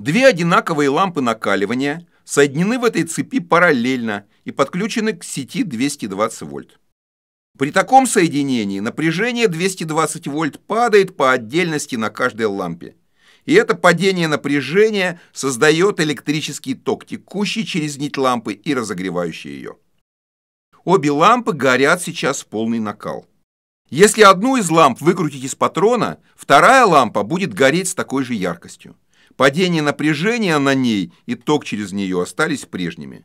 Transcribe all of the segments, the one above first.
Две одинаковые лампы накаливания соединены в этой цепи параллельно и подключены к сети 220 вольт. При таком соединении напряжение 220 вольт падает по отдельности на каждой лампе. И это падение напряжения создает электрический ток, текущий через нить лампы и разогревающий ее. Обе лампы горят сейчас в полный накал. Если одну из ламп выкрутить из патрона, вторая лампа будет гореть с такой же яркостью. Падение напряжения на ней и ток через нее остались прежними.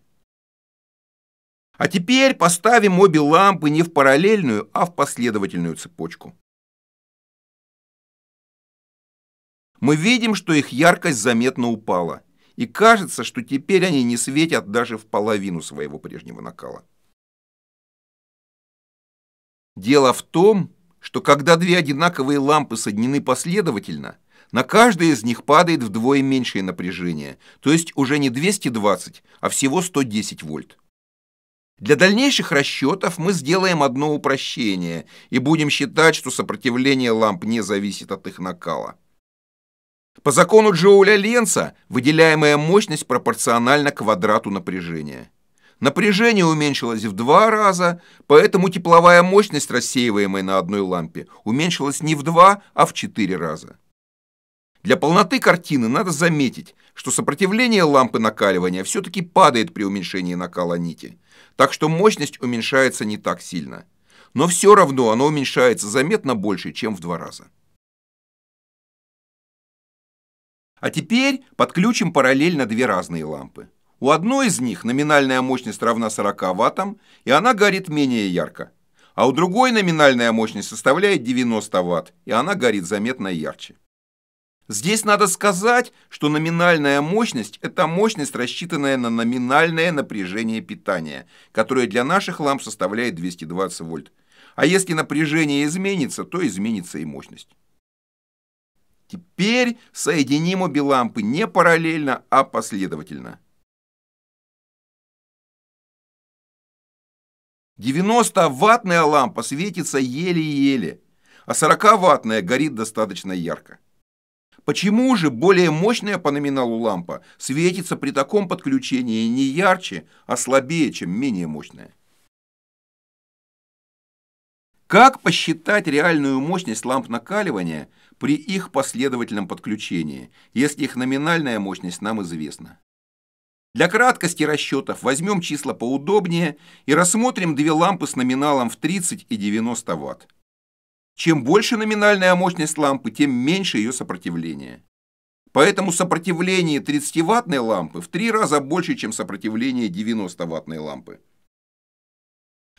А теперь поставим обе лампы не в параллельную, а в последовательную цепочку. Мы видим, что их яркость заметно упала, и кажется, что теперь они не светят даже в половину своего прежнего накала. Дело в том, что когда две одинаковые лампы соединены последовательно – на каждый из них падает вдвое меньшее напряжение, то есть уже не 220, а всего 110 вольт. Для дальнейших расчетов мы сделаем одно упрощение и будем считать, что сопротивление ламп не зависит от их накала. По закону Джоуля Ленца выделяемая мощность пропорциональна квадрату напряжения. Напряжение уменьшилось в два раза, поэтому тепловая мощность, рассеиваемая на одной лампе, уменьшилась не в два, а в четыре раза. Для полноты картины надо заметить, что сопротивление лампы накаливания все-таки падает при уменьшении накала нити, так что мощность уменьшается не так сильно. Но все равно оно уменьшается заметно больше, чем в два раза. А теперь подключим параллельно две разные лампы. У одной из них номинальная мощность равна 40 ваттам, и она горит менее ярко. А у другой номинальная мощность составляет 90 ватт, и она горит заметно ярче. Здесь надо сказать, что номинальная мощность – это мощность, рассчитанная на номинальное напряжение питания, которое для наших ламп составляет 220 вольт. А если напряжение изменится, то изменится и мощность. Теперь соединим обе лампы не параллельно, а последовательно. 90-ваттная лампа светится еле-еле, а 40-ваттная горит достаточно ярко. Почему же более мощная по номиналу лампа светится при таком подключении не ярче, а слабее, чем менее мощная? Как посчитать реальную мощность ламп накаливания при их последовательном подключении, если их номинальная мощность нам известна? Для краткости расчетов возьмем числа поудобнее и рассмотрим две лампы с номиналом в 30 и 90 Вт. Чем больше номинальная мощность лампы, тем меньше ее сопротивление. Поэтому сопротивление 30-ваттной лампы в три раза больше, чем сопротивление 90-ваттной лампы.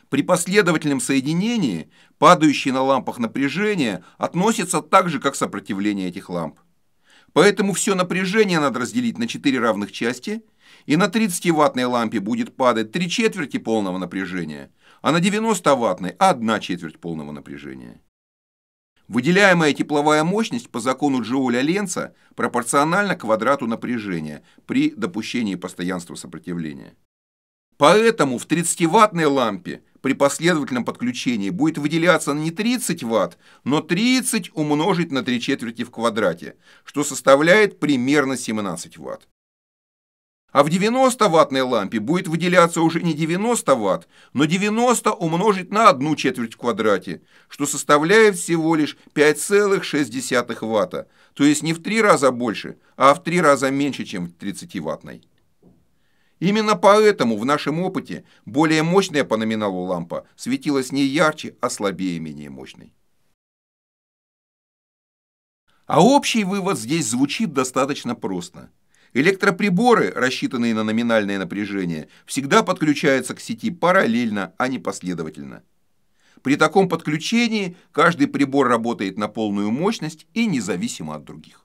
При последовательном соединении падающие на лампах напряжение относится так же, как сопротивление этих ламп. Поэтому все напряжение надо разделить на 4 равных части, и на 30-ваттной лампе будет падать 3 четверти полного напряжения, а на 90-ваттной – 1 четверть полного напряжения. Выделяемая тепловая мощность по закону Джоуля-Ленца пропорциональна квадрату напряжения при допущении постоянства сопротивления. Поэтому в 30-ваттной лампе при последовательном подключении будет выделяться не 30 ватт, но 30 умножить на 3 четверти в квадрате, что составляет примерно 17 ватт. А в 90-ваттной лампе будет выделяться уже не 90 ватт, но 90 умножить на одну четверть в квадрате, что составляет всего лишь 5,6 ватта, то есть не в три раза больше, а в три раза меньше, чем в 30-ваттной. Именно поэтому в нашем опыте более мощная по номиналу лампа светилась не ярче, а слабее менее мощной. А общий вывод здесь звучит достаточно просто – Электроприборы, рассчитанные на номинальное напряжение, всегда подключаются к сети параллельно, а не последовательно. При таком подключении каждый прибор работает на полную мощность и независимо от других.